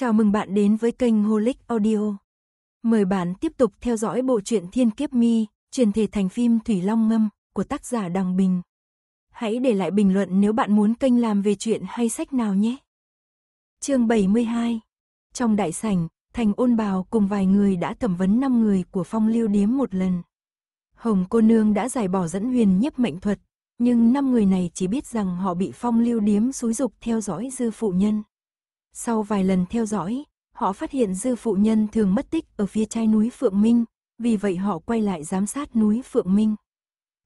Chào mừng bạn đến với kênh Holic Audio. Mời bạn tiếp tục theo dõi bộ truyện Thiên Kiếp Mi, truyền thể thành phim Thủy Long Ngâm của tác giả Đằng Bình. Hãy để lại bình luận nếu bạn muốn kênh làm về chuyện hay sách nào nhé. Chương 72. Trong đại sảnh, Thành Ôn Bào cùng vài người đã thẩm vấn năm người của Phong Lưu Điếm một lần. Hồng cô nương đã giải bỏ dẫn huyền nhiếp mệnh thuật, nhưng năm người này chỉ biết rằng họ bị Phong Lưu Điếm xúi dục theo dõi dư phụ nhân. Sau vài lần theo dõi, họ phát hiện dư phụ nhân thường mất tích ở phía trái núi Phượng Minh, vì vậy họ quay lại giám sát núi Phượng Minh.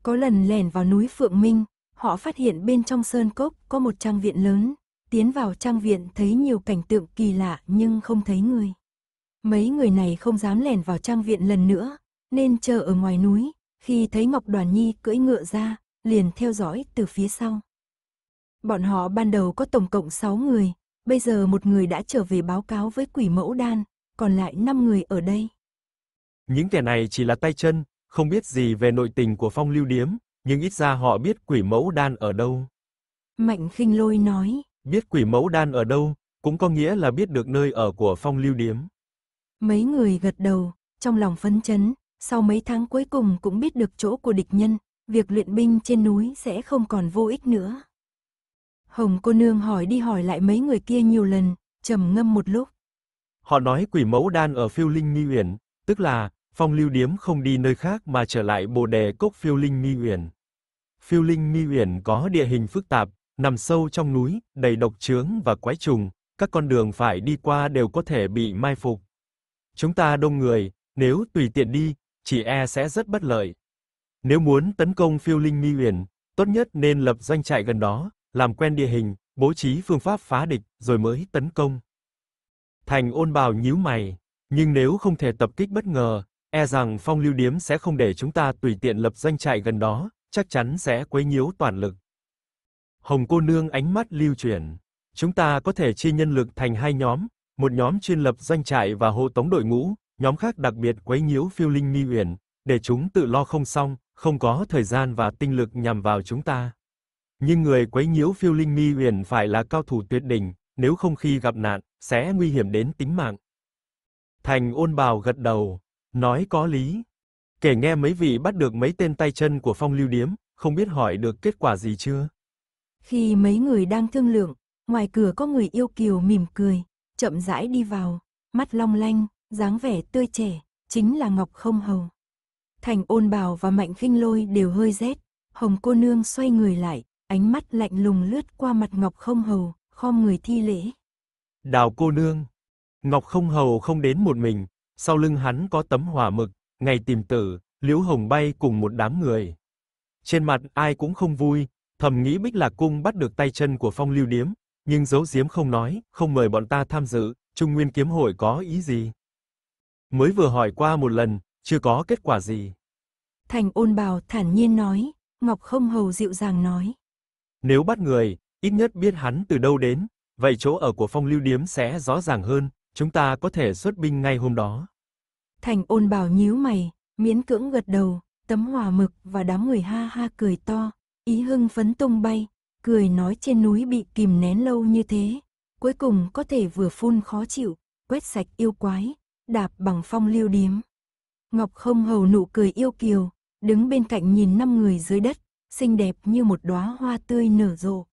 Có lần lẻn vào núi Phượng Minh, họ phát hiện bên trong sơn cốc có một trang viện lớn, tiến vào trang viện thấy nhiều cảnh tượng kỳ lạ nhưng không thấy người. Mấy người này không dám lẻn vào trang viện lần nữa, nên chờ ở ngoài núi, khi thấy Ngọc Đoàn Nhi cưỡi ngựa ra, liền theo dõi từ phía sau. Bọn họ ban đầu có tổng cộng 6 người, Bây giờ một người đã trở về báo cáo với quỷ mẫu đan, còn lại 5 người ở đây. Những kẻ này chỉ là tay chân, không biết gì về nội tình của phong lưu điếm, nhưng ít ra họ biết quỷ mẫu đan ở đâu. Mạnh khinh lôi nói. Biết quỷ mẫu đan ở đâu, cũng có nghĩa là biết được nơi ở của phong lưu điếm. Mấy người gật đầu, trong lòng phấn chấn, sau mấy tháng cuối cùng cũng biết được chỗ của địch nhân, việc luyện binh trên núi sẽ không còn vô ích nữa. Hồng cô nương hỏi đi hỏi lại mấy người kia nhiều lần, trầm ngâm một lúc. Họ nói quỷ mẫu đan ở phiêu linh nghi uyển, tức là, phong lưu điếm không đi nơi khác mà trở lại bồ đề cốc phiêu linh nghi uyển. Phiêu linh nghi uyển có địa hình phức tạp, nằm sâu trong núi, đầy độc chướng và quái trùng, các con đường phải đi qua đều có thể bị mai phục. Chúng ta đông người, nếu tùy tiện đi, chỉ e sẽ rất bất lợi. Nếu muốn tấn công phiêu linh nghi uyển, tốt nhất nên lập doanh trại gần đó, làm quen địa hình, bố trí phương pháp phá địch rồi mới tấn công. Thành Ôn Bào nhíu mày, nhưng nếu không thể tập kích bất ngờ, e rằng Phong Lưu Điếm sẽ không để chúng ta tùy tiện lập doanh trại gần đó, chắc chắn sẽ quấy nhiễu toàn lực. Hồng cô nương ánh mắt lưu chuyển, chúng ta có thể chia nhân lực thành hai nhóm, một nhóm chuyên lập doanh trại và hộ tống đội ngũ, nhóm khác đặc biệt quấy nhiễu phiêu linh mi uyển, để chúng tự lo không xong, không có thời gian và tinh lực nhằm vào chúng ta. Nhưng người quấy nhiễu phiêu linh mi uyển phải là cao thủ tuyệt đỉnh, nếu không khi gặp nạn, sẽ nguy hiểm đến tính mạng. Thành ôn bào gật đầu, nói có lý. Kể nghe mấy vị bắt được mấy tên tay chân của phong lưu điếm, không biết hỏi được kết quả gì chưa? Khi mấy người đang thương lượng, ngoài cửa có người yêu kiều mỉm cười, chậm rãi đi vào, mắt long lanh, dáng vẻ tươi trẻ, chính là Ngọc Không Hầu. Thành ôn bào và mạnh khinh lôi đều hơi rét, hồng cô nương xoay người lại, ánh mắt lạnh lùng lướt qua mặt Ngọc Không Hầu, khom người thi lễ. Đào cô nương. Ngọc Không Hầu không đến một mình, sau lưng hắn có tấm hỏa mực, ngày tìm tử, Liễu Hồng bay cùng một đám người. Trên mặt ai cũng không vui, thầm nghĩ Bích Lạc Cung bắt được tay chân của Phong Lưu Điếm, nhưng Dấu Diếm không nói, không mời bọn ta tham dự, Trung Nguyên Kiếm Hội có ý gì? Mới vừa hỏi qua một lần, chưa có kết quả gì. Thành ôn bào thản nhiên nói, Ngọc không hầu dịu dàng nói. Nếu bắt người, ít nhất biết hắn từ đâu đến, vậy chỗ ở của phong lưu điếm sẽ rõ ràng hơn, chúng ta có thể xuất binh ngay hôm đó. Thành ôn bảo nhíu mày, miễn cưỡng gật đầu, tấm hòa mực và đám người ha ha cười to, ý hưng phấn tung bay, cười nói trên núi bị kìm nén lâu như thế, cuối cùng có thể vừa phun khó chịu, quét sạch yêu quái, đạp bằng phong lưu điếm. Ngọc không hầu nụ cười yêu kiều, đứng bên cạnh nhìn năm người dưới đất, xinh đẹp như một đóa hoa tươi nở rộ.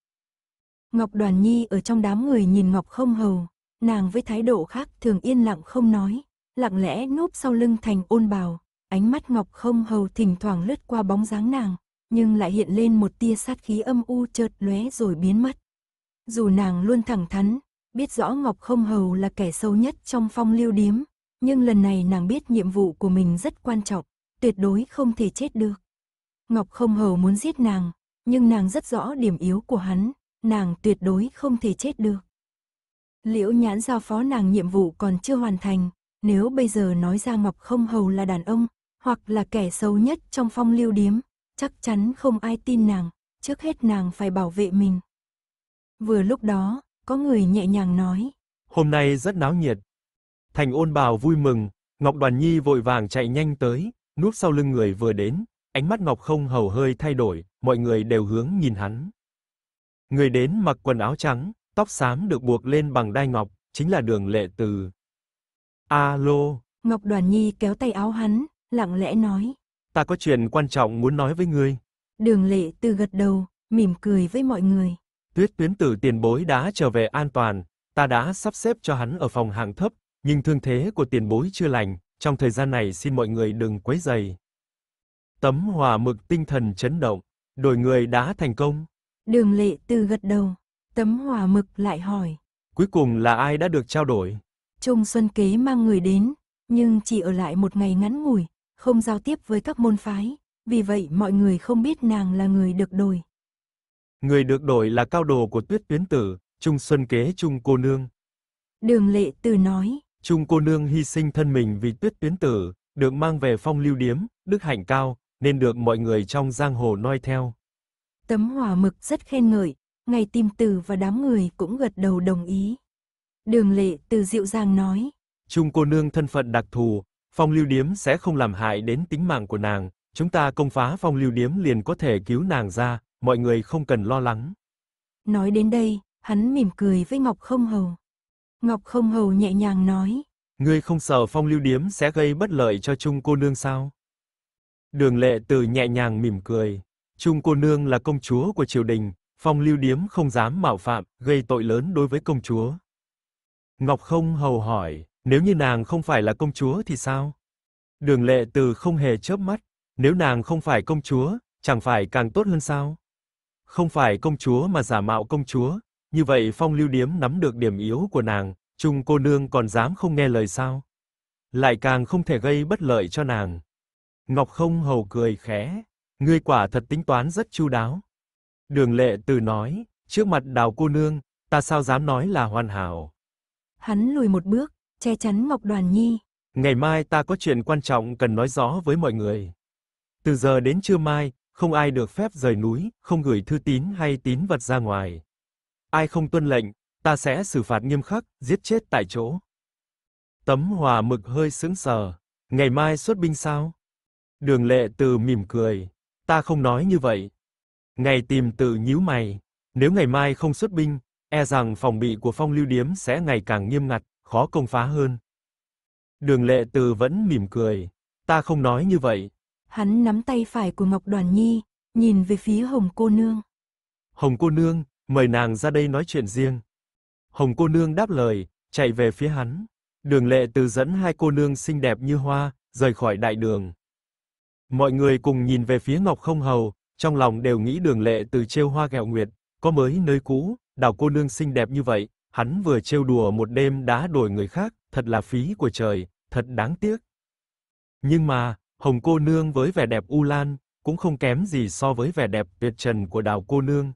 Ngọc Đoàn Nhi ở trong đám người nhìn Ngọc Không Hầu, nàng với thái độ khác thường yên lặng không nói, lặng lẽ núp sau lưng thành ôn bào, ánh mắt Ngọc Không Hầu thỉnh thoảng lướt qua bóng dáng nàng, nhưng lại hiện lên một tia sát khí âm u chợt lóe rồi biến mất. Dù nàng luôn thẳng thắn, biết rõ Ngọc Không Hầu là kẻ sâu nhất trong phong lưu điếm, nhưng lần này nàng biết nhiệm vụ của mình rất quan trọng, tuyệt đối không thể chết được. Ngọc không hầu muốn giết nàng, nhưng nàng rất rõ điểm yếu của hắn, nàng tuyệt đối không thể chết được. Liễu nhãn giao phó nàng nhiệm vụ còn chưa hoàn thành, nếu bây giờ nói ra Ngọc không hầu là đàn ông, hoặc là kẻ xấu nhất trong phong lưu điếm, chắc chắn không ai tin nàng, trước hết nàng phải bảo vệ mình. Vừa lúc đó, có người nhẹ nhàng nói. Hôm nay rất náo nhiệt. Thành ôn bào vui mừng, Ngọc Đoàn Nhi vội vàng chạy nhanh tới, núp sau lưng người vừa đến, Ánh mắt Ngọc Không Hầu hơi thay đổi, mọi người đều hướng nhìn hắn. Người đến mặc quần áo trắng, tóc xám được buộc lên bằng đai ngọc, chính là Đường Lệ Từ. Alo. Ngọc Đoàn Nhi kéo tay áo hắn, lặng lẽ nói. Ta có chuyện quan trọng muốn nói với ngươi. Đường Lệ Từ gật đầu, mỉm cười với mọi người. Tuyết tuyến tử tiền bối đã trở về an toàn, ta đã sắp xếp cho hắn ở phòng hạng thấp, nhưng thương thế của tiền bối chưa lành, trong thời gian này xin mọi người đừng quấy rầy. Tấm hòa mực tinh thần chấn động, đổi người đã thành công. Đường lệ từ gật đầu, tấm hòa mực lại hỏi. Cuối cùng là ai đã được trao đổi? Trung Xuân Kế mang người đến, nhưng chỉ ở lại một ngày ngắn ngủi, không giao tiếp với các môn phái, vì vậy mọi người không biết nàng là người được đổi. Người được đổi là cao đồ của tuyết tuyến tử, Trung Xuân Kế Trung Cô Nương. Đường lệ từ nói. Trung Cô Nương hy sinh thân mình vì tuyết tuyến tử, được mang về phong lưu điếm, đức hạnh cao, nên được mọi người trong giang hồ noi theo. Tấm hỏa mực rất khen ngợi, ngày tìm từ và đám người cũng gật đầu đồng ý. Đường lệ từ dịu dàng nói. Trung cô nương thân phận đặc thù, phong lưu điếm sẽ không làm hại đến tính mạng của nàng, chúng ta công phá phong lưu điếm liền có thể cứu nàng ra, mọi người không cần lo lắng. Nói đến đây, hắn mỉm cười với Ngọc Không Hầu. Ngọc Không Hầu nhẹ nhàng nói. Ngươi không sợ phong lưu điếm sẽ gây bất lợi cho Trung cô nương sao? Đường lệ từ nhẹ nhàng mỉm cười. Trung cô nương là công chúa của triều đình, phong lưu điếm không dám mạo phạm, gây tội lớn đối với công chúa. Ngọc không hầu hỏi, nếu như nàng không phải là công chúa thì sao? Đường lệ từ không hề chớp mắt, nếu nàng không phải công chúa, chẳng phải càng tốt hơn sao? Không phải công chúa mà giả mạo công chúa, như vậy phong lưu điếm nắm được điểm yếu của nàng, Trung cô nương còn dám không nghe lời sao? Lại càng không thể gây bất lợi cho nàng. Ngọc Không Hầu cười khẽ, ngươi quả thật tính toán rất chu đáo. Đường Lệ Từ nói, trước mặt Đào cô nương, ta sao dám nói là hoàn hảo. Hắn lùi một bước, che chắn Ngọc Đoàn Nhi. Ngày mai ta có chuyện quan trọng cần nói rõ với mọi người. Từ giờ đến trưa mai, không ai được phép rời núi, không gửi thư tín hay tín vật ra ngoài. Ai không tuân lệnh, ta sẽ xử phạt nghiêm khắc, giết chết tại chỗ. Tấm Hòa Mực hơi sững sờ, ngày mai xuất binh sao? Đường lệ từ mỉm cười. Ta không nói như vậy. Ngày tìm tự nhíu mày. Nếu ngày mai không xuất binh, e rằng phòng bị của phong lưu điếm sẽ ngày càng nghiêm ngặt, khó công phá hơn. Đường lệ từ vẫn mỉm cười. Ta không nói như vậy. Hắn nắm tay phải của Ngọc Đoàn Nhi, nhìn về phía Hồng cô nương. Hồng cô nương, mời nàng ra đây nói chuyện riêng. Hồng cô nương đáp lời, chạy về phía hắn. Đường lệ từ dẫn hai cô nương xinh đẹp như hoa, rời khỏi đại đường. Mọi người cùng nhìn về phía Ngọc Không Hầu, trong lòng đều nghĩ Đường Lệ từ trêu hoa gẹo nguyệt, có mới nơi cũ, đào cô nương xinh đẹp như vậy, hắn vừa trêu đùa một đêm đã đổi người khác, thật là phí của trời, thật đáng tiếc. Nhưng mà, Hồng cô nương với vẻ đẹp u lan, cũng không kém gì so với vẻ đẹp tuyệt trần của Đào cô nương.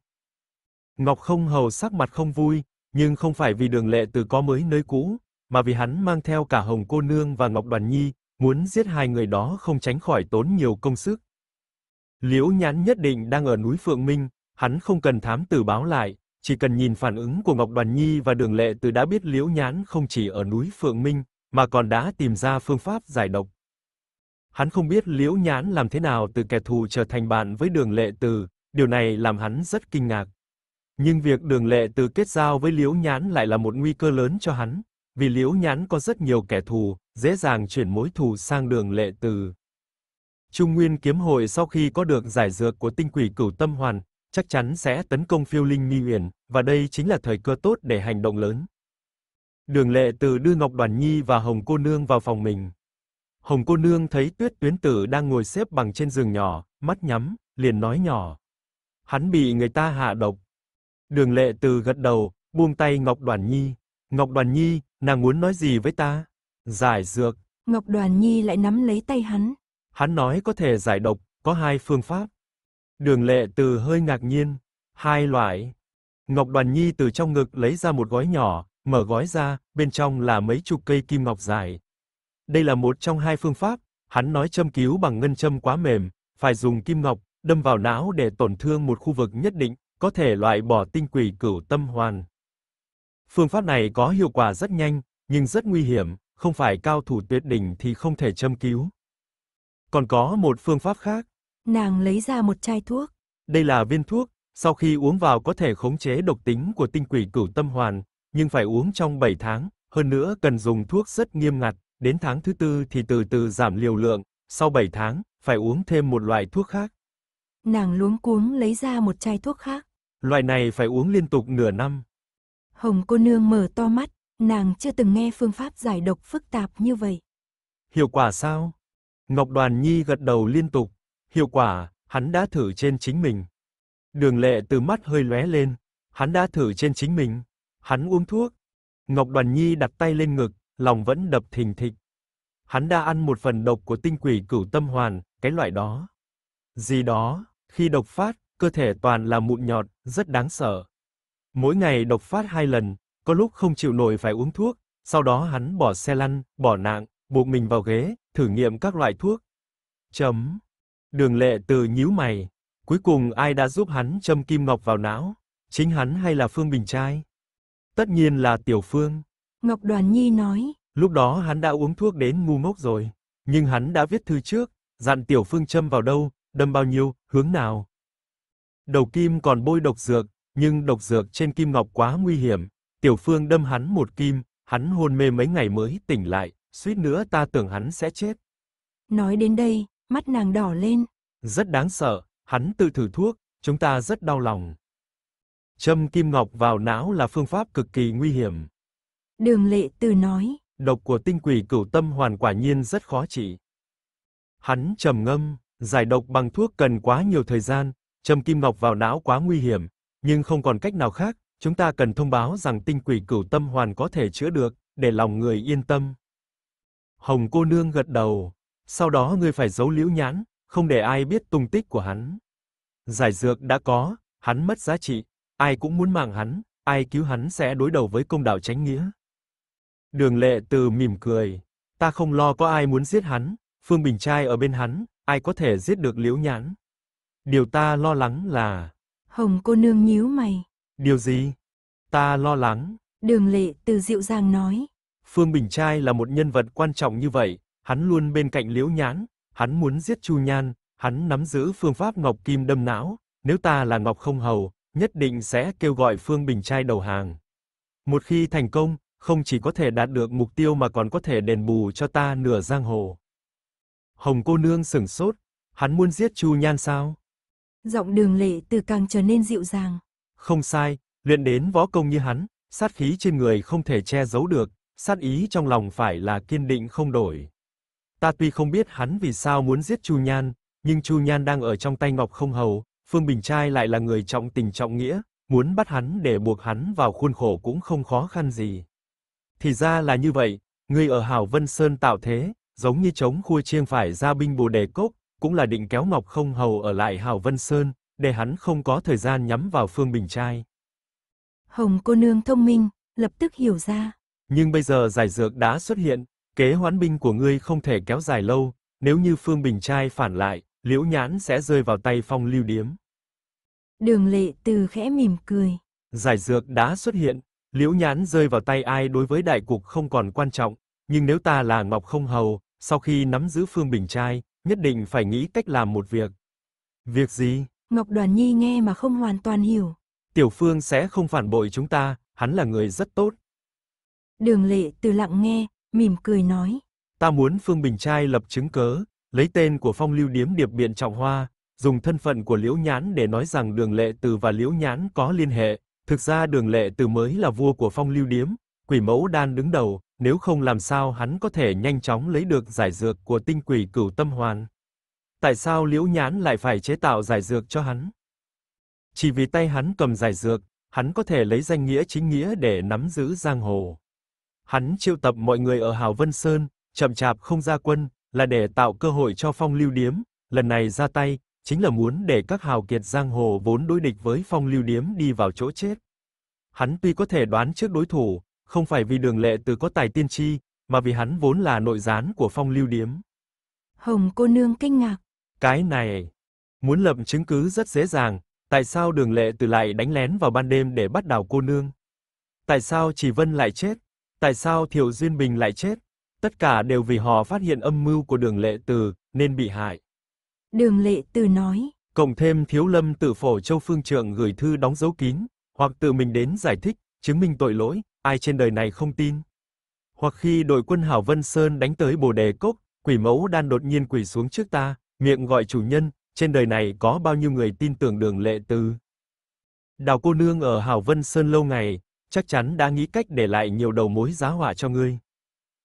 Ngọc Không Hầu sắc mặt không vui, nhưng không phải vì Đường Lệ từ có mới nơi cũ, mà vì hắn mang theo cả Hồng cô nương và Ngọc Đoàn Nhi, muốn giết hai người đó không tránh khỏi tốn nhiều công sức. Liễu Nhãn nhất định đang ở núi Phượng Minh, hắn không cần thám tử báo lại, chỉ cần nhìn phản ứng của Ngọc Đoàn Nhi và Đường Lệ Từ đã biết Liễu Nhãn không chỉ ở núi Phượng Minh, mà còn đã tìm ra phương pháp giải độc. Hắn không biết Liễu Nhãn làm thế nào từ kẻ thù trở thành bạn với Đường Lệ Từ, điều này làm hắn rất kinh ngạc. Nhưng việc Đường Lệ Từ kết giao với Liễu Nhãn lại là một nguy cơ lớn cho hắn, vì Liễu Nhãn có rất nhiều kẻ thù, dễ dàng chuyển mối thù sang đường lệ từ. Trung Nguyên Kiếm Hội sau khi có được giải dược của tinh quỷ cửu tâm hoàn, chắc chắn sẽ tấn công phiêu linh mi uyển, và đây chính là thời cơ tốt để hành động lớn. Đường lệ từ đưa Ngọc Đoàn Nhi và Hồng Cô Nương vào phòng mình. Hồng Cô Nương thấy Tuyết Tuyến Tử đang ngồi xếp bằng trên giường nhỏ, mắt nhắm, liền nói nhỏ. Hắn bị người ta hạ độc. Đường lệ từ gật đầu, buông tay Ngọc Đoàn Nhi. Ngọc Đoàn Nhi, nàng muốn nói gì với ta? Giải dược. Ngọc Đoàn Nhi lại nắm lấy tay hắn. Hắn nói có thể giải độc, có hai phương pháp. Đường lệ từ hơi ngạc nhiên. Hai loại. Ngọc Đoàn Nhi từ trong ngực lấy ra một gói nhỏ, mở gói ra, bên trong là mấy chục cây kim ngọc dài. Đây là một trong hai phương pháp, hắn nói châm cứu bằng ngân châm quá mềm, phải dùng kim ngọc đâm vào não để tổn thương một khu vực nhất định, có thể loại bỏ tinh quỷ cửu tâm hoàn. Phương pháp này có hiệu quả rất nhanh, nhưng rất nguy hiểm, không phải cao thủ tuyệt đỉnh thì không thể châm cứu. Còn có một phương pháp khác. Nàng lấy ra một chai thuốc. Đây là viên thuốc, sau khi uống vào có thể khống chế độc tính của tinh quỷ cửu tâm hoàn, nhưng phải uống trong 7 tháng, hơn nữa cần dùng thuốc rất nghiêm ngặt, đến tháng thứ tư thì từ từ giảm liều lượng, sau 7 tháng, phải uống thêm một loại thuốc khác. Nàng luống cuống lấy ra một chai thuốc khác. Loại này phải uống liên tục nửa năm. Hồng cô nương mở to mắt, nàng chưa từng nghe phương pháp giải độc phức tạp như vậy. Hiệu quả sao? Ngọc Đoàn Nhi gật đầu liên tục, hiệu quả, hắn đã thử trên chính mình. Đường lệ từ mắt hơi lóe lên, hắn đã thử trên chính mình, hắn uống thuốc. Ngọc Đoàn Nhi đặt tay lên ngực, lòng vẫn đập thình thịch. Hắn đã ăn một phần độc của tinh quỷ cửu tâm hoàn, cái loại đó. Gì đó, khi độc phát, cơ thể toàn là mụn nhọt, rất đáng sợ. Mỗi ngày độc phát hai lần, có lúc không chịu nổi phải uống thuốc, sau đó hắn bỏ xe lăn, bỏ nạng, buộc mình vào ghế, thử nghiệm các loại thuốc. Chấm. Đường Lệ Từ nhíu mày, cuối cùng ai đã giúp hắn châm kim ngọc vào não? Chính hắn hay là Phương Bình Trai? Tất nhiên là Tiểu Phương. Ngọc Đoàn Nhi nói. Lúc đó hắn đã uống thuốc đến ngu ngốc rồi, nhưng hắn đã viết thư trước, dặn Tiểu Phương châm vào đâu, đâm bao nhiêu, hướng nào. Đầu kim còn bôi độc dược, nhưng độc dược trên kim ngọc quá nguy hiểm, Tiểu Phương đâm hắn một kim, hắn hôn mê mấy ngày mới tỉnh lại, suýt nữa ta tưởng hắn sẽ chết. Nói đến đây, mắt nàng đỏ lên. Rất đáng sợ, hắn tự thử thuốc, chúng ta rất đau lòng. Châm kim ngọc vào não là phương pháp cực kỳ nguy hiểm. Đường Lệ Từ nói, độc của tinh quỷ cửu tâm hoàn quả nhiên rất khó trị. Hắn trầm ngâm, giải độc bằng thuốc cần quá nhiều thời gian, châm kim ngọc vào não quá nguy hiểm, nhưng không còn cách nào khác, Chúng ta cần thông báo rằng tinh quỷ cửu tâm hoàn có thể chữa được, để lòng người yên tâm. Hồng cô nương gật đầu, sau đó ngươi phải giấu Liễu Nhãn, không để ai biết tung tích của hắn. Giải dược đã có, hắn mất giá trị, ai cũng muốn mạng hắn, ai cứu hắn sẽ đối đầu với công đạo tránh nghĩa. Đường Lệ Từ mỉm cười, ta không lo có ai muốn giết hắn, Phương Bình Trai ở bên hắn, ai có thể giết được Liễu Nhãn. Điều ta lo lắng là Hồng cô nương nhíu mày, Điều gì? Ta lo lắng. Đường lệ từ dịu dàng nói. Phương Bình Trai là một nhân vật quan trọng như vậy, hắn luôn bên cạnh Liễu Nhãn, hắn muốn giết Chu Nhan, hắn nắm giữ phương pháp Ngọc Kim đâm não, nếu ta là Ngọc Không Hầu, nhất định sẽ kêu gọi Phương Bình Trai đầu hàng. Một khi thành công, không chỉ có thể đạt được mục tiêu mà còn có thể đền bù cho ta nửa giang hồ. Hồng cô nương sửng sốt, hắn muốn giết Chu Nhan sao? Giọng đường lệ từ càng trở nên dịu dàng. Không sai, luyện đến võ công như hắn, sát khí trên người không thể che giấu được, sát ý trong lòng phải là kiên định không đổi. Ta tuy không biết hắn vì sao muốn giết Chu Nhan, nhưng Chu Nhan đang ở trong tay Ngọc Không Hầu, Phương Bình Trai lại là người trọng tình trọng nghĩa, muốn bắt hắn để buộc hắn vào khuôn khổ cũng không khó khăn gì. Thì ra là như vậy, người ở Hảo Vân Sơn tạo thế, giống như chống khua chiêng phải ra binh Bồ Đề Cốc, cũng là định kéo Ngọc Không Hầu ở lại Hảo Vân Sơn, để hắn không có thời gian nhắm vào Phương Bình Trai. Hồng cô nương thông minh, lập tức hiểu ra. Nhưng bây giờ giải dược đã xuất hiện, kế hoán binh của ngươi không thể kéo dài lâu, nếu như Phương Bình Trai phản lại, Liễu Nhãn sẽ rơi vào tay Phong Lưu Điếm. Đường Lệ Từ khẽ mỉm cười. Giải dược đã xuất hiện, Liễu Nhãn rơi vào tay ai đối với đại cục không còn quan trọng, nhưng nếu ta là Ngọc Không Hầu, sau khi nắm giữ Phương Bình Trai, nhất định phải nghĩ cách làm một việc. Việc gì? Ngọc Đoàn Nhi nghe mà không hoàn toàn hiểu. Tiểu Phương sẽ không phản bội chúng ta, hắn là người rất tốt. Đường Lệ từ lặng nghe, mỉm cười nói. Ta muốn Phương Bình Trai lập chứng cớ, lấy tên của phong lưu điếm điệp biện trọng hoa, dùng thân phận của Liễu Nhãn để nói rằng Đường Lệ Từ và Liễu Nhãn có liên hệ. Thực ra Đường Lệ Từ mới là vua của phong lưu điếm, quỷ mẫu đan đứng đầu, nếu không làm sao hắn có thể nhanh chóng lấy được giải dược của tinh quỷ cửu tâm hoàn tại sao Liễu Nhãn lại phải chế tạo giải dược cho hắn? Chỉ vì tay hắn cầm giải dược, hắn có thể lấy danh nghĩa chính nghĩa để nắm giữ giang hồ. Hắn triệu tập mọi người ở Hào Vân Sơn, chậm chạp không ra quân, là để tạo cơ hội cho Phong Lưu Điếm, lần này ra tay, chính là muốn để các hào kiệt giang hồ vốn đối địch với Phong Lưu Điếm đi vào chỗ chết. Hắn tuy có thể đoán trước đối thủ, không phải vì Đường Lệ Từ có tài tiên tri, mà vì hắn vốn là nội gián của Phong Lưu Điếm. Hồng cô nương kinh ngạc, cái này, muốn lậm chứng cứ rất dễ dàng, tại sao Đường Lệ Từ lại đánh lén vào ban đêm để bắt đào cô nương? Tại sao Chỉ Vân lại chết? Tại sao Thiệu Duyên Bình lại chết? Tất cả đều vì họ phát hiện âm mưu của Đường Lệ Từ nên bị hại. Đường Lệ Từ nói, cộng thêm Thiếu Lâm tự phổ Châu Phương Trượng gửi thư đóng dấu kín, hoặc tự mình đến giải thích, chứng minh tội lỗi, ai trên đời này không tin. Hoặc khi đội quân Hảo Vân Sơn đánh tới Bồ Đề Cốc, quỷ mẫu đan đột nhiên quỳ xuống trước ta, miệng gọi chủ nhân, trên đời này có bao nhiêu người tin tưởng Đường Lệ từ Đào cô nương ở Hảo Vân Sơn lâu ngày, chắc chắn đã nghĩ cách để lại nhiều đầu mối giá họa cho ngươi.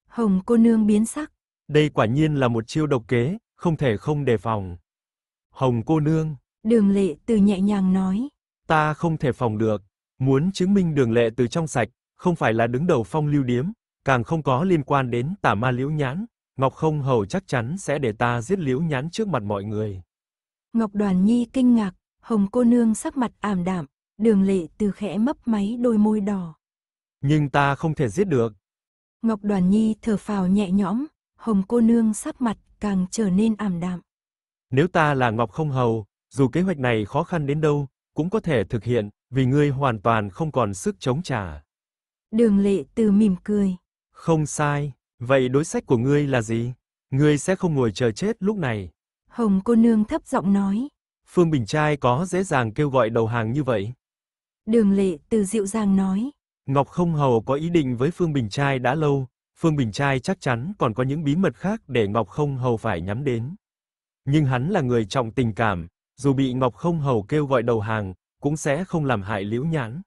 Hồng cô nương biến sắc. Đây quả nhiên là một chiêu độc kế, không thể không đề phòng. Hồng cô nương. Đường lệ từ nhẹ nhàng nói. Ta không thể phòng được. Muốn chứng minh đường lệ từ trong sạch, không phải là đứng đầu phong lưu điếm, càng không có liên quan đến tả ma liễu nhãn, Ngọc Không Hầu chắc chắn sẽ để ta giết Liễu Nhán trước mặt mọi người. Ngọc Đoàn Nhi kinh ngạc, Hồng cô nương sắc mặt ảm đạm, đường lệ từ khẽ mấp máy đôi môi đỏ. Nhưng ta không thể giết được. Ngọc Đoàn Nhi thở phào nhẹ nhõm, Hồng cô nương sắc mặt càng trở nên ảm đạm. Nếu ta là Ngọc Không Hầu, dù kế hoạch này khó khăn đến đâu, cũng có thể thực hiện, vì ngươi hoàn toàn không còn sức chống trả. Đường lệ từ mỉm cười. Không sai. Vậy đối sách của ngươi là gì? Ngươi sẽ không ngồi chờ chết lúc này. Hồng cô nương thấp giọng nói. Phương Bình Trai có dễ dàng kêu gọi đầu hàng như vậy? Đường lệ từ dịu dàng nói. Ngọc không hầu có ý định với Phương Bình Trai đã lâu, Phương Bình Trai chắc chắn còn có những bí mật khác để Ngọc không hầu phải nhắm đến. Nhưng hắn là người trọng tình cảm, dù bị Ngọc không hầu kêu gọi đầu hàng, cũng sẽ không làm hại liễu nhãn.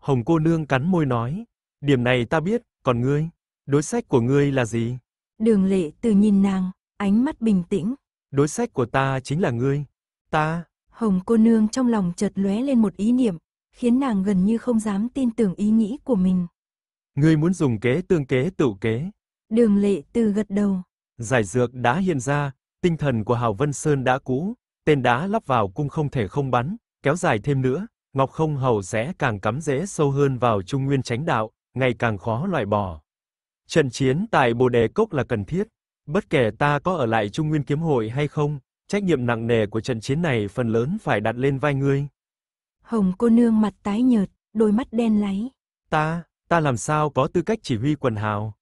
Hồng cô nương cắn môi nói, điểm này ta biết, còn ngươi? Đối sách của ngươi là gì? Đường lệ từ nhìn nàng, ánh mắt bình tĩnh. Đối sách của ta chính là ngươi. Ta. Hồng cô nương trong lòng chợt lóe lên một ý niệm, khiến nàng gần như không dám tin tưởng ý nghĩ của mình. Ngươi muốn dùng kế tương kế tựu kế. Đường lệ từ gật đầu. Giải dược đã hiện ra, tinh thần của Hào Vân Sơn đã cũ, tên đá lắp vào cung không thể không bắn, kéo dài thêm nữa, Ngọc Không Hầu sẽ càng cắm rễ sâu hơn vào Trung Nguyên Chánh Đạo, ngày càng khó loại bỏ. Trận chiến tại Bồ Đề Cốc là cần thiết, bất kể ta có ở lại Trung Nguyên Kiếm Hội hay không, trách nhiệm nặng nề của trận chiến này phần lớn phải đặt lên vai ngươi. Hồng cô nương mặt tái nhợt, đôi mắt đen láy. Ta, ta làm sao có tư cách chỉ huy quần hào?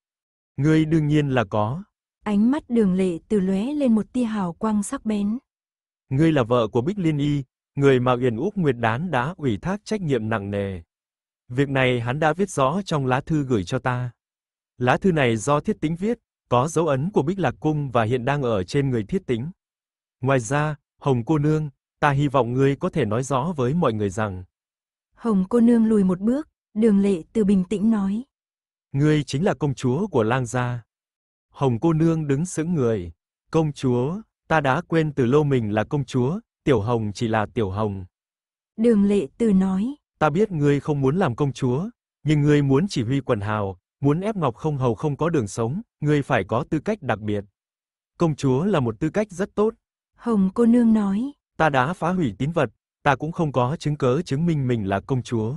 Ngươi đương nhiên là có. Ánh mắt đường lệ từ lóe lên một tia hào quang sắc bén. Ngươi là vợ của Bích Liên Y, người mà Uyển Úc Nguyệt Đán đã ủy thác trách nhiệm nặng nề. Việc này hắn đã viết rõ trong lá thư gửi cho ta. Lá thư này do Thiết Tĩnh viết, có dấu ấn của Bích Lạc Cung và hiện đang ở trên người Thiết Tĩnh. Ngoài ra, Hồng cô nương, ta hy vọng ngươi có thể nói rõ với mọi người rằng. Hồng cô nương lùi một bước, Đường Lệ từ bình tĩnh nói. Ngươi chính là công chúa của lang gia. Hồng cô nương đứng sững người. Công chúa, ta đã quên từ lâu mình là công chúa, Tiểu Hồng chỉ là Tiểu Hồng. Đường Lệ từ nói. Ta biết ngươi không muốn làm công chúa, nhưng ngươi muốn chỉ huy quần hào, Muốn ép Ngọc Không Hầu không có đường sống, ngươi phải có tư cách đặc biệt. Công chúa là một tư cách rất tốt. Hồng cô nương nói. Ta đã phá hủy tín vật, ta cũng không có chứng cớ chứng minh mình là công chúa.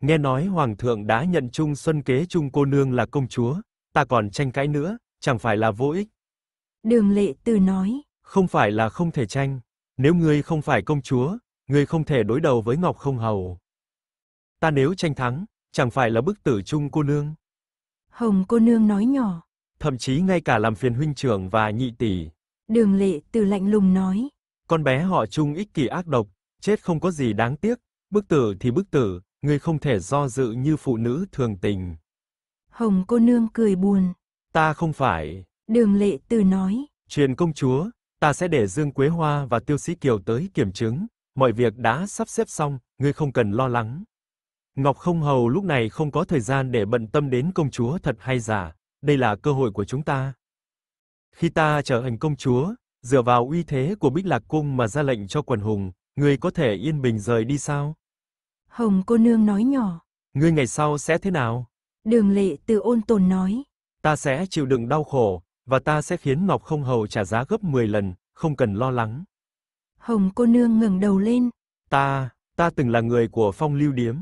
Nghe nói hoàng thượng đã nhận chung xuân kế chung cô nương là công chúa, ta còn tranh cãi nữa, chẳng phải là vô ích. Đường lệ từ nói. Không phải là không thể tranh. Nếu ngươi không phải công chúa, ngươi không thể đối đầu với Ngọc Không Hầu. Ta nếu tranh thắng, chẳng phải là bức tử chung cô nương. Hồng cô nương nói nhỏ. Thậm chí ngay cả làm phiền huynh trưởng và nhị tỷ. Đường lệ từ lạnh lùng nói. Con bé họ chung ích kỷ ác độc, chết không có gì đáng tiếc, bức tử thì bức tử, ngươi không thể do dự như phụ nữ thường tình. Hồng cô nương cười buồn. Ta không phải. Đường lệ từ nói. Truyền công chúa, ta sẽ để Dương Quế Hoa và Tiêu Sĩ Kiều tới kiểm chứng. Mọi việc đã sắp xếp xong, ngươi không cần lo lắng. Ngọc Không Hầu lúc này không có thời gian để bận tâm đến công chúa thật hay giả, đây là cơ hội của chúng ta. Khi ta trở thành công chúa, dựa vào uy thế của Bích Lạc cung mà ra lệnh cho quần hùng, ngươi có thể yên bình rời đi sao? Hồng cô nương nói nhỏ. Ngươi ngày sau sẽ thế nào? Đường Lệ từ ôn tồn nói. Ta sẽ chịu đựng đau khổ, và ta sẽ khiến Ngọc Không Hầu trả giá gấp 10 lần, không cần lo lắng. Hồng cô nương ngẩng đầu lên. Ta, ta từng là người của phong lưu điếm,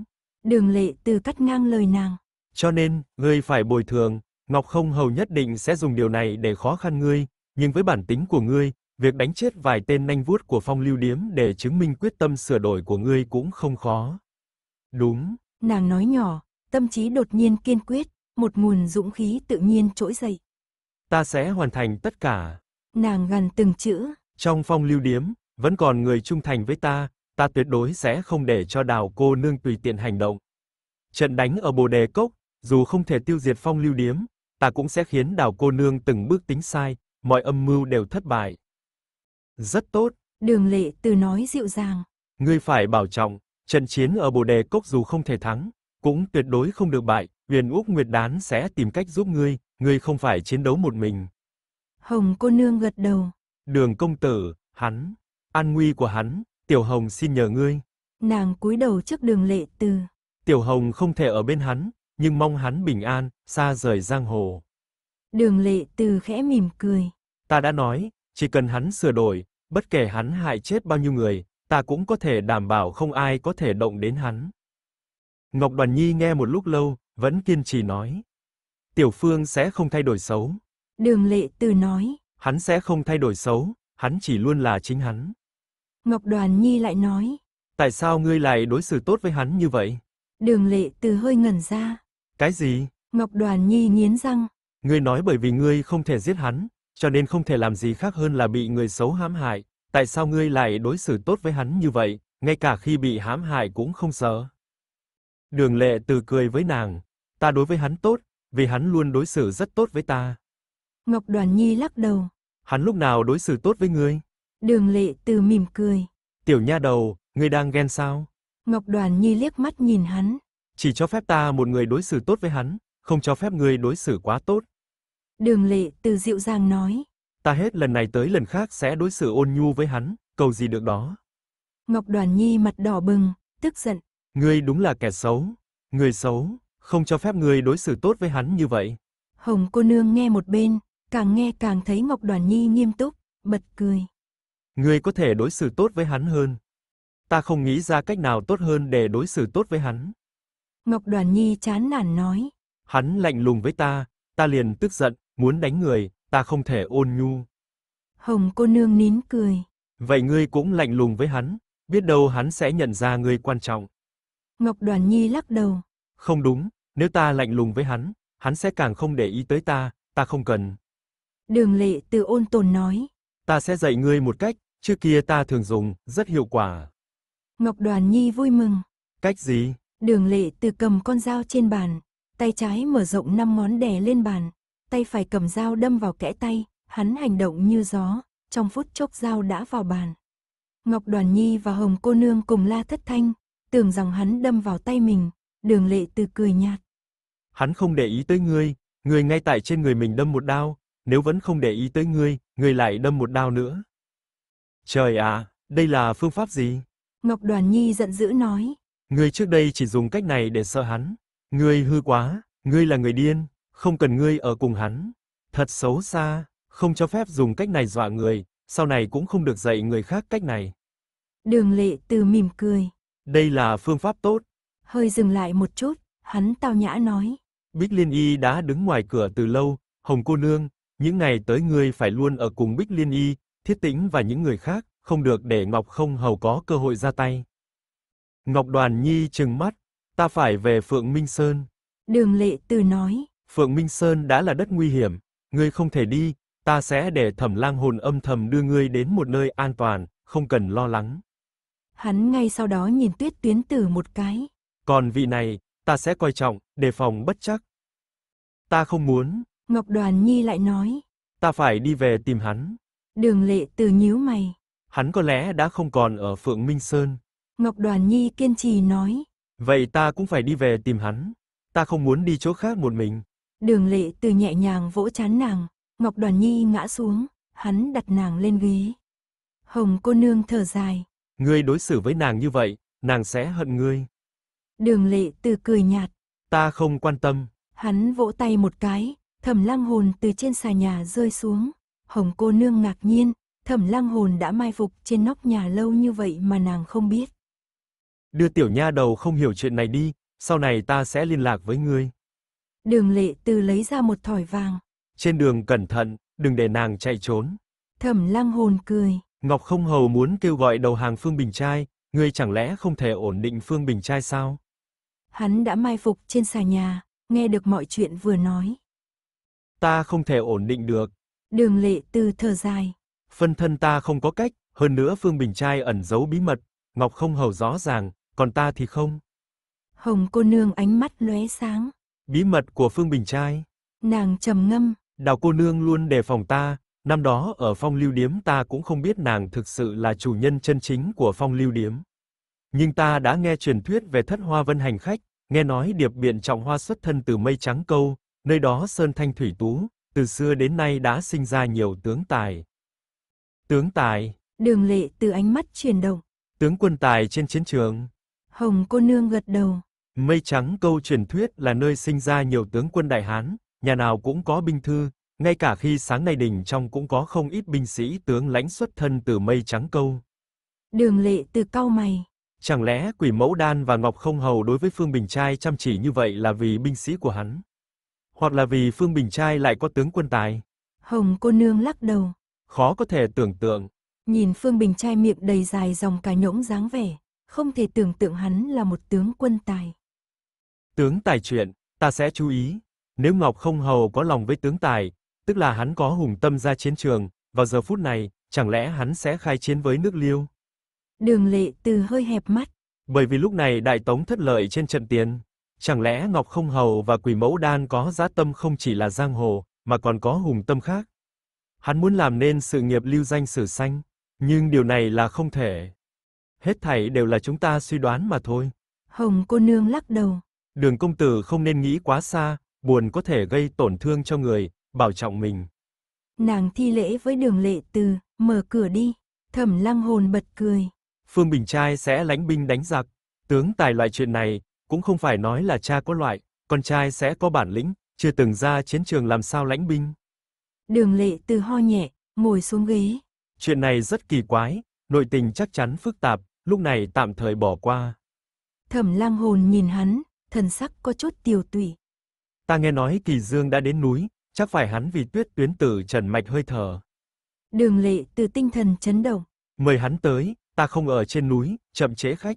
Đường lệ từ cắt ngang lời nàng. Cho nên, ngươi phải bồi thường, Ngọc Không Hầu nhất định sẽ dùng điều này để khó khăn ngươi, nhưng với bản tính của ngươi, việc đánh chết vài tên nanh vuốt của phong lưu điếm để chứng minh quyết tâm sửa đổi của ngươi cũng không khó. Đúng. Nàng nói nhỏ, tâm trí đột nhiên kiên quyết, một nguồn dũng khí tự nhiên trỗi dậy. Ta sẽ hoàn thành tất cả. Nàng gần từng chữ. Trong phong lưu điếm, vẫn còn người trung thành với ta, ta tuyệt đối sẽ không để cho đào cô nương tùy tiện hành động. Trận đánh ở Bồ Đề Cốc, dù không thể tiêu diệt phong lưu điếm, ta cũng sẽ khiến đào cô nương từng bước tính sai, mọi âm mưu đều thất bại. Rất tốt. Đường lệ từ nói dịu dàng. Ngươi phải bảo trọng, trận chiến ở Bồ Đề Cốc dù không thể thắng, cũng tuyệt đối không được bại, Huyền Úc Nguyệt Đán sẽ tìm cách giúp ngươi, ngươi không phải chiến đấu một mình. Hồng cô nương gật đầu. Đường công tử, hắn, an nguy của hắn, Tiểu Hồng xin nhờ ngươi. Nàng cúi đầu trước đường lệ từ. Tiểu Hồng không thể ở bên hắn, nhưng mong hắn bình an, xa rời giang hồ. Đường lệ từ khẽ mỉm cười. Ta đã nói, chỉ cần hắn sửa đổi, bất kể hắn hại chết bao nhiêu người, ta cũng có thể đảm bảo không ai có thể động đến hắn. Ngọc Đoàn Nhi nghe một lúc lâu, vẫn kiên trì nói. Tiểu Phương sẽ không thay đổi xấu. Đường lệ từ nói. Hắn sẽ không thay đổi xấu, hắn chỉ luôn là chính hắn. Ngọc Đoàn Nhi lại nói. Tại sao ngươi lại đối xử tốt với hắn như vậy? Đường lệ từ hơi ngẩn ra. Cái gì? Ngọc Đoàn Nhi nghiến răng. Ngươi nói bởi vì ngươi không thể giết hắn, cho nên không thể làm gì khác hơn là bị người xấu hãm hại. Tại sao ngươi lại đối xử tốt với hắn như vậy, ngay cả khi bị hãm hại cũng không sợ? Đường lệ từ cười với nàng. Ta đối với hắn tốt, vì hắn luôn đối xử rất tốt với ta. Ngọc Đoàn Nhi lắc đầu. Hắn lúc nào đối xử tốt với ngươi? Đường lệ từ mỉm cười. Tiểu nha đầu, ngươi đang ghen sao? Ngọc Đoàn Nhi liếc mắt nhìn hắn. Chỉ cho phép ta một người đối xử tốt với hắn, không cho phép ngươi đối xử quá tốt. Đường lệ từ dịu dàng nói. Ta hết lần này tới lần khác sẽ đối xử ôn nhu với hắn, cầu gì được đó. Ngọc Đoàn Nhi mặt đỏ bừng, tức giận. Ngươi đúng là kẻ xấu. Người xấu, không cho phép ngươi đối xử tốt với hắn như vậy. Hồng cô nương nghe một bên, càng nghe càng thấy Ngọc Đoàn Nhi nghiêm túc, bật cười ngươi có thể đối xử tốt với hắn hơn. Ta không nghĩ ra cách nào tốt hơn để đối xử tốt với hắn. Ngọc Đoàn Nhi chán nản nói. Hắn lạnh lùng với ta, ta liền tức giận, muốn đánh người, ta không thể ôn nhu. Hồng cô nương nín cười. Vậy ngươi cũng lạnh lùng với hắn, biết đâu hắn sẽ nhận ra ngươi quan trọng. Ngọc Đoàn Nhi lắc đầu. Không đúng, nếu ta lạnh lùng với hắn, hắn sẽ càng không để ý tới ta, ta không cần. Đường Lệ từ ôn tồn nói. Ta sẽ dạy ngươi một cách, Trước kia ta thường dùng, rất hiệu quả. Ngọc Đoàn Nhi vui mừng. Cách gì? Đường lệ từ cầm con dao trên bàn, tay trái mở rộng 5 ngón đè lên bàn, tay phải cầm dao đâm vào kẽ tay, hắn hành động như gió, trong phút chốc dao đã vào bàn. Ngọc Đoàn Nhi và Hồng Cô Nương cùng la thất thanh, tưởng rằng hắn đâm vào tay mình, đường lệ từ cười nhạt. Hắn không để ý tới ngươi, ngươi ngay tại trên người mình đâm một đao, nếu vẫn không để ý tới ngươi, ngươi lại đâm một đao nữa. Trời ạ, đây là phương pháp gì? Ngọc Đoàn Nhi giận dữ nói. Ngươi trước đây chỉ dùng cách này để sợ hắn. Ngươi hư quá, ngươi là người điên, không cần ngươi ở cùng hắn. Thật xấu xa, không cho phép dùng cách này dọa người, sau này cũng không được dạy người khác cách này. Đường Lệ Từ mỉm cười. Đây là phương pháp tốt. Hơi dừng lại một chút, hắn tao nhã nói. Bích Liên Y đã đứng ngoài cửa từ lâu, Hồng cô nương, những ngày tới ngươi phải luôn ở cùng Bích Liên Y, Thiết Tĩnh và những người khác, không được để Ngọc Không Hầu có cơ hội ra tay. Ngọc Đoàn Nhi trừng mắt, ta phải về Phượng Minh Sơn. Đường Lệ Từ nói, Phượng Minh Sơn đã là đất nguy hiểm, ngươi không thể đi, ta sẽ để Thẩm Lang hồn âm thầm đưa ngươi đến một nơi an toàn, không cần lo lắng. Hắn ngay sau đó nhìn Tuyết Tuyến Tử một cái. Còn vị này, ta sẽ coi trọng, đề phòng bất chắc. Ta không muốn. Ngọc Đoàn Nhi lại nói. Ta phải đi về tìm hắn. Đường lệ từ nhíu mày. Hắn có lẽ đã không còn ở Phượng Minh Sơn. Ngọc Đoàn Nhi kiên trì nói. Vậy ta cũng phải đi về tìm hắn. Ta không muốn đi chỗ khác một mình. Đường lệ từ nhẹ nhàng vỗ chán nàng. Ngọc Đoàn Nhi ngã xuống. Hắn đặt nàng lên ghế. Hồng cô nương thở dài. Ngươi đối xử với nàng như vậy, nàng sẽ hận ngươi. Đường lệ từ cười nhạt. Ta không quan tâm. Hắn vỗ tay một cái, thẩm lăng hồn từ trên xà nhà rơi xuống. Hồng cô nương ngạc nhiên, thẩm lang hồn đã mai phục trên nóc nhà lâu như vậy mà nàng không biết. Đưa tiểu nha đầu không hiểu chuyện này đi, sau này ta sẽ liên lạc với ngươi. Đường lệ từ lấy ra một thỏi vàng. Trên đường cẩn thận, đừng để nàng chạy trốn. Thẩm lang hồn cười. Ngọc không hầu muốn kêu gọi đầu hàng Phương Bình Trai, ngươi chẳng lẽ không thể ổn định Phương Bình Trai sao? Hắn đã mai phục trên xà nhà, nghe được mọi chuyện vừa nói. Ta không thể ổn định được, Đường lệ từ thở dài. Phân thân ta không có cách, hơn nữa Phương Bình Trai ẩn giấu bí mật, Ngọc không hầu rõ ràng, còn ta thì không. Hồng cô nương ánh mắt lóe sáng. Bí mật của Phương Bình Trai. Nàng trầm ngâm. Đào cô nương luôn đề phòng ta, năm đó ở phong lưu điếm ta cũng không biết nàng thực sự là chủ nhân chân chính của phong lưu điếm. Nhưng ta đã nghe truyền thuyết về thất hoa vân hành khách, nghe nói điệp biện trọng hoa xuất thân từ mây trắng câu, nơi đó sơn thanh thủy tú, từ xưa đến nay đã sinh ra nhiều tướng tài. Tướng tài. Đường lệ từ ánh mắt chuyển động. Tướng quân tài trên chiến trường. Hồng cô nương gật đầu. Mây trắng câu truyền thuyết là nơi sinh ra nhiều tướng quân đại hán, nhà nào cũng có binh thư, ngay cả khi sáng nay đình trong cũng có không ít binh sĩ tướng lãnh xuất thân từ mây trắng câu. Đường lệ từ cau mày. Chẳng lẽ quỷ mẫu đan và ngọc không hầu đối với Phương Bình Trai chăm chỉ như vậy là vì binh sĩ của hắn? hoặc là vì Phương Bình trai lại có tướng quân tài. Hồng cô nương lắc đầu. Khó có thể tưởng tượng. Nhìn Phương Bình trai miệng đầy dài dòng cái nhỗng dáng vẻ, không thể tưởng tượng hắn là một tướng quân tài. Tướng tài chuyện, ta sẽ chú ý. Nếu Ngọc Không Hầu có lòng với tướng tài, tức là hắn có hùng tâm ra chiến trường, vào giờ phút này, chẳng lẽ hắn sẽ khai chiến với nước Liêu? Đường Lệ Từ hơi hẹp mắt. Bởi vì lúc này Đại Tống thất lợi trên trận tiền. Chẳng lẽ Ngọc Không Hầu và Quỷ Mẫu Đan có giá tâm không chỉ là giang hồ, mà còn có hùng tâm khác? Hắn muốn làm nên sự nghiệp lưu danh sử xanh, nhưng điều này là không thể. Hết thảy đều là chúng ta suy đoán mà thôi. Hồng cô nương lắc đầu. Đường công tử không nên nghĩ quá xa, buồn có thể gây tổn thương cho người, bảo trọng mình. Nàng thi lễ với đường lệ từ, mở cửa đi. Thẩm lăng hồn bật cười. Phương Bình Trai sẽ lãnh binh đánh giặc. Tướng tài loại chuyện này, cũng không phải nói là cha có loại, con trai sẽ có bản lĩnh, chưa từng ra chiến trường làm sao lãnh binh. Đường lệ từ ho nhẹ, ngồi xuống ghế. Chuyện này rất kỳ quái, nội tình chắc chắn phức tạp, lúc này tạm thời bỏ qua. Thẩm lang hồn nhìn hắn, thần sắc có chút tiều tụy. Ta nghe nói Kỳ Dương đã đến núi, chắc phải hắn vì tuyết tuyến tử trần mạch hơi thở. Đường lệ từ tinh thần chấn động. Mời hắn tới, ta không ở trên núi, chậm chế khách.